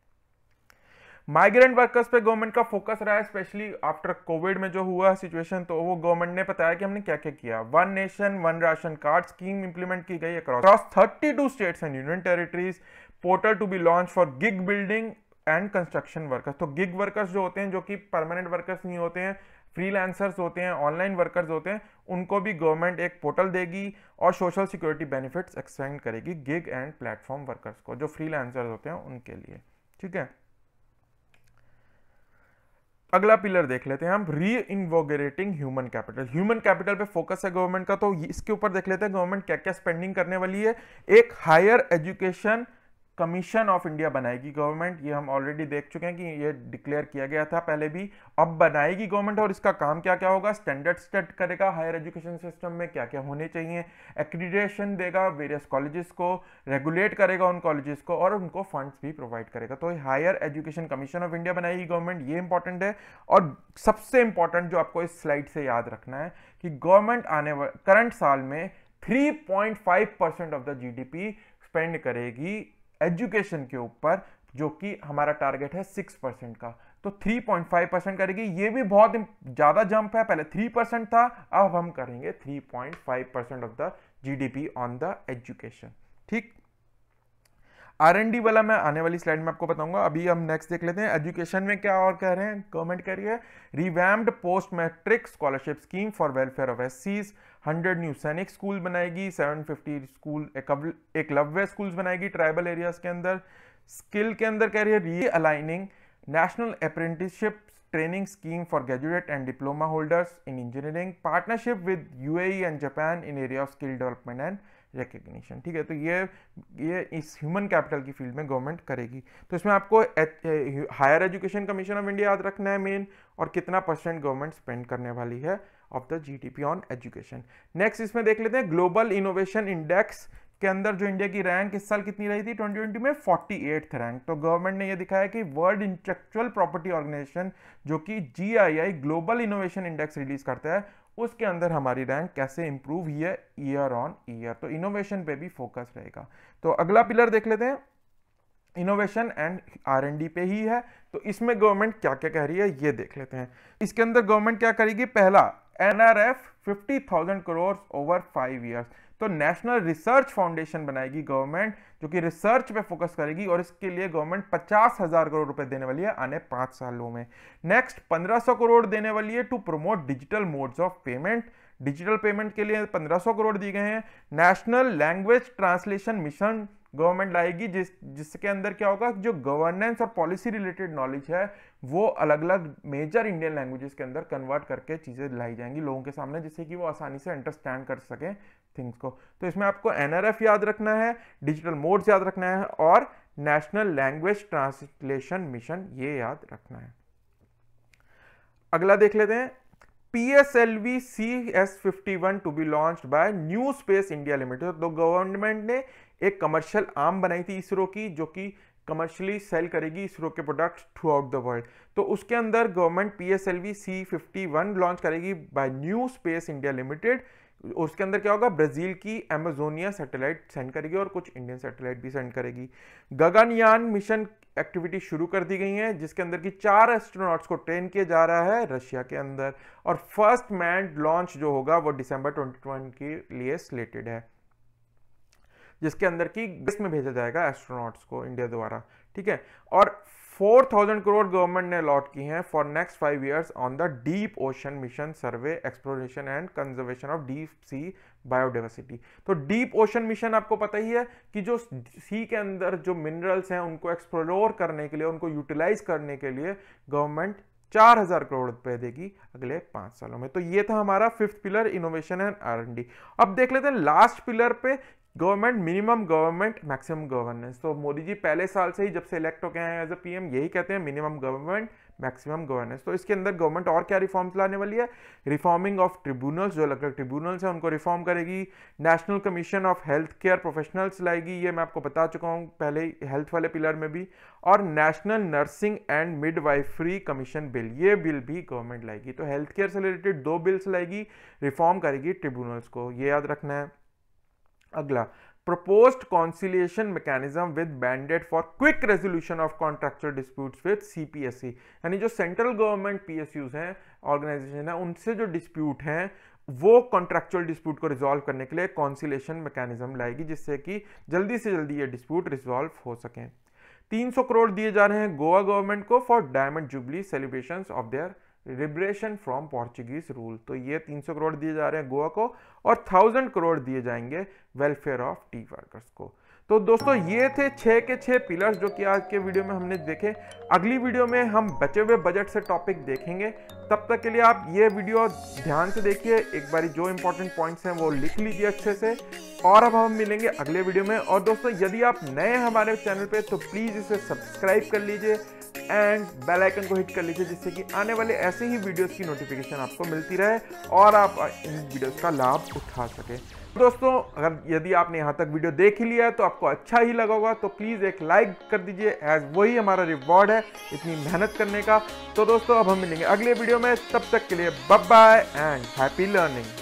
A: माइग्रेंट वर्कर्स पे गवर्नमेंट का फोकस रहा है स्पेशली आफ्टर कोविड में जो हुआ सिचुएशन तो वो गवर्नमेंट ने बताया कि हमने क्या क्या किया one nation one ration card scheme implement की गई across thirty two states and union territories portal to B launch for gig building and construction workers तो गिग वर्कर्स जो होते हैं जो कि परमानेंट वर्कर्स नहीं होते हैं फ्रीलांसर्स होते हैं ऑनलाइन वर्कर्स होते हैं उनको भी गवर्नमेंट एक पोर्टल देगी और सोशल सिक्योरिटी बेनिफिट्स एक्सटेंड करेगी गिग एंड प्लेटफॉर्म वर्कर्स को जो फ्रीलांसर्स होते हैं उनके लिए ठीक है अगला पिलर देख लेते हैं हम reinvigorating human capital human capital पे फोकस है गवर्नमेंट का तो इसके ऊपर देख लेते हैं गवर्नमेंट क्या क्या स्पेंडिंग करने वाली है एक higher education commission of India बनाएगी गवर्नमेंट ये हम ऑलरेडी देख चुके हैं कि ये डिक्लेयर किया गया था पहले भी अब बनाएगी गवर्नमेंट और इसका काम क्या क्या होगा स्टैंडर्ड सेट करेगा हायर एजुकेशन सिस्टम में क्या क्या होने चाहिए एक्रीडेशन देगा वेरियस कॉलेजेस को रेगुलेट करेगा उन कॉलेजेस को और उनको फंड्स भी प्रोवाइड करेगा तो higher education commission of India बनाएगी गवर्नमेंट ये इंपॉर्टेंट है और सबसे इंपॉर्टेंट जो आपको इस स्लाइड से याद रखना है कि गवर्नमेंट आने करंट साल में three percent of the G spend करेगी एजुकेशन के ऊपर जो कि हमारा टारगेट है सिक्स परसेंट का तो थ्री पॉइंट फाइव परसेंट करेगी ये भी बहुत ज़्यादा जंप है पहले थ्री परसेंट था अब हम करेंगे three point five percent of the GDP on the education ठीक आरएनडी वाला मैं आने वाली स्लाइड में आपको बताऊंगा अभी हम नेक्स्ट देख लेते हैं एजुकेशन में क्या और कह रहे हैं गवर्नमेंट कह रही है revamped post matric scholarship scheme for welfare of S hundred new Sainik school बनाएगी seven fifty school Eklavya school बनाएगी ट्राइबल एरियाज के अंदर स्किल के अंदर कह रही है realigning national apprenticeship training scheme for graduate and diploma holders in engineering partnership with U and Japan in area of skill development and recognition ठीक है तो ये ये इस ह्यूमन कैपिटल की फील्ड में गवर्नमेंट करेगी तो इसमें आपको higher education commission of India याद रखना है मेन और कितना परसेंट गवर्नमेंट स्पेंड करने वाली है of the GDP on education next इसमें देख लेते हैं ग्लोबल इनोवेशन इंडेक्स के अंदर जो इंडिया की रैंक इस साल कितनी रही थी 2020 में 48th रैंक तो गवर्नमेंट ने यह दिखाया कि वर्ल्ड इंटेलेक्चुअल प्रॉपर्टी ऑर्गेनाइजेशन जो कि GII global innovation index release करता है उसके अंदर हमारी रैंक कैसे इंप्रूव हुई है ईयर ऑन ईयर तो इनोवेशन पे भी फोकस रहेगा तो अगला पिलर देख लेते हैं innovation and R N D पे ही है तो इसमें गवर्नमेंट क्या क्या कह रही है ये देख लेते हैं इसके अंदर गवर्नमेंट क्या करेगी पहला NRF 50,000 crore over five years तो नेशनल रिसर्च फाउंडेशन बनाएगी गवर्नमेंट जो कि रिसर्च पे फोकस करेगी और इसके लिए गवर्नमेंट पचास हजार करोड़ रुपए देने वाली है आने पांच सालों में नेक्स्ट 1500 करोड़ देने वाली है to promote digital modes of payment digital payment के लिए 1500 करोड़ दिए गए हैं national language translation mission government लाएगी जिस जिसके अंदर क्या होगा जो गवर्नेंस और पॉलिसी रिलेटेड नॉलेज है वो अलग अलग मेजर इंडियन लैंग्वेजेस के अंदर कन्वर्ट करके चीज़ें लाई जाएंगी लोगों के सामने जिससे कि वो आसानी से अंडरस्टैंड कर सकें थिंग्स को तो इसमें आपको एन याद रखना है डिजिटल मोड्स याद रखना है और नेशनल लैंग्वेज ट्रांसलेशन मिशन ये याद रखना है अगला देख लेते हैं P S S L V C fifty one two B launch by New Space India Limited तो गवर्नमेंट ने एक कमर्शियल आर्म बनाई थी इसरो की जो कि कमर्शियली सेल करेगी इसरो के products throughout the world तो उसके अंदर government P S L V C fifty one launch करेगी by New Space India Limited उसके अंदर क्या होगा ब्राज़ील की एमेजोनिया सैटेलाइट सेंड करेगी और कुछ इंडियन सैटेलाइट भी सेंड करेगी गगनयान मिशन एक्टिविटी शुरू कर दी गई है जिसके अंदर की चार एस्ट्रोनॉट्स को ट्रेन किया जा रहा है रशिया के अंदर और फर्स्ट मैन लॉन्च जो होगा वो दिसंबर 21 के लिए स्लेटेड है जिसके अंदर की ग्रेस में भेजा जाएगा एस्ट्रोनॉट्स को इंडिया द्वारा ठीक है और 4000 करोड़ गवर्नमेंट ने अलॉट की हैं for next five years on the deep ocean mission survey exploration and conservation of deep sea biodiversity तो डीप ओशन मिशन आपको पता ही है कि जो सी के अंदर जो मिनरल्स हैं उनको एक्सप्लोर करने के लिए उनको यूटिलाइज करने के लिए गवर्नमेंट चार हजार करोड़ रुपए देगी अगले पांच सालों में तो ये था हमारा fifth pillar innovation and R N D अब देख लेते हैं लास्ट पिलर पे government minimum government maximum governance तो मोदी जी पहले साल से ही जब से इलेक्ट हो गए हैं एज ए पीएम यही कहते हैं मिनिमम गवर्नमेंट मैक्सिमम गवर्नेंस तो इसके अंदर गवर्नमेंट और क्या रिफॉर्म्स लाने वाली है रिफॉर्मिंग ऑफ ट्रिब्यूनल्स जो अलग अलग ट्रिब्यूनल्स हैं उनको रिफॉर्म करेगी national commission of health care professionals लाएगी ये मैं आपको बता चुका हूँ पहले हेल्थ वाले पिलर में भी और national nursing and midwifery commission bill ये बिल भी गवर्नमेंट लाएगी तो हेल्थ केयर से रिलेटेड दो बिल्स लाएगी रिफॉर्म करेगी ट्रिब्यूनल्स को ये याद रखना है अगला proposed banded for quick resolution of contractual dispute of C P S CPSC यानी जो सेंट्रल गवर्नमेंट PSUs हैं ऑर्गेनाइजेशन है उनसे जो डिस्प्यूट हैं वो कॉन्ट्रेक्चुअल डिस्प्यूट को रिजॉल्व करने के लिए कॉन्सिलेशन मैकेनिज्म लाएगी जिससे कि जल्दी से जल्दी ये डिस्प्यूट रिजॉल्व हो सकें 300 करोड़ दिए जा रहे हैं गोवा गवर्नमेंट को for diamond jubilee celebrations of their liberation from Portuguese rule तो ये 300 करोड़ दिए जा रहे हैं गोवा को और 1000 करोड़ दिए जाएंगे वेलफेयर ऑफ टी वर्कर्स को तो दोस्तों ये थे छः के छः पिलर्स जो कि आज के वीडियो में हमने देखे अगली वीडियो में हम बचे हुए बजट से टॉपिक देखेंगे तब तक के लिए आप ये वीडियो ध्यान से देखिए एक बार जो इंपॉर्टेंट पॉइंट्स हैं वो लिख लीजिए अच्छे से और अब हम मिलेंगे अगले वीडियो में और दोस्तों यदि आप नए हैं हमारे चैनल पर तो प्लीज़ इसे सब्सक्राइब कर लीजिए एंड बेल आइकन को हिट कर लीजिए जिससे कि आने वाले ऐसे ही वीडियोस की नोटिफिकेशन आपको मिलती रहे और आप इन वीडियोस का लाभ उठा सकें दोस्तों अगर यदि आपने यहाँ तक वीडियो देख ही लिया है तो आपको अच्छा ही लगा होगा तो प्लीज़ एक लाइक कर दीजिए एज वही हमारा रिवॉर्ड है इतनी मेहनत करने का तो दोस्तों अब हम मिलेंगे अगले वीडियो में तब तक के लिए bye bye and happy learning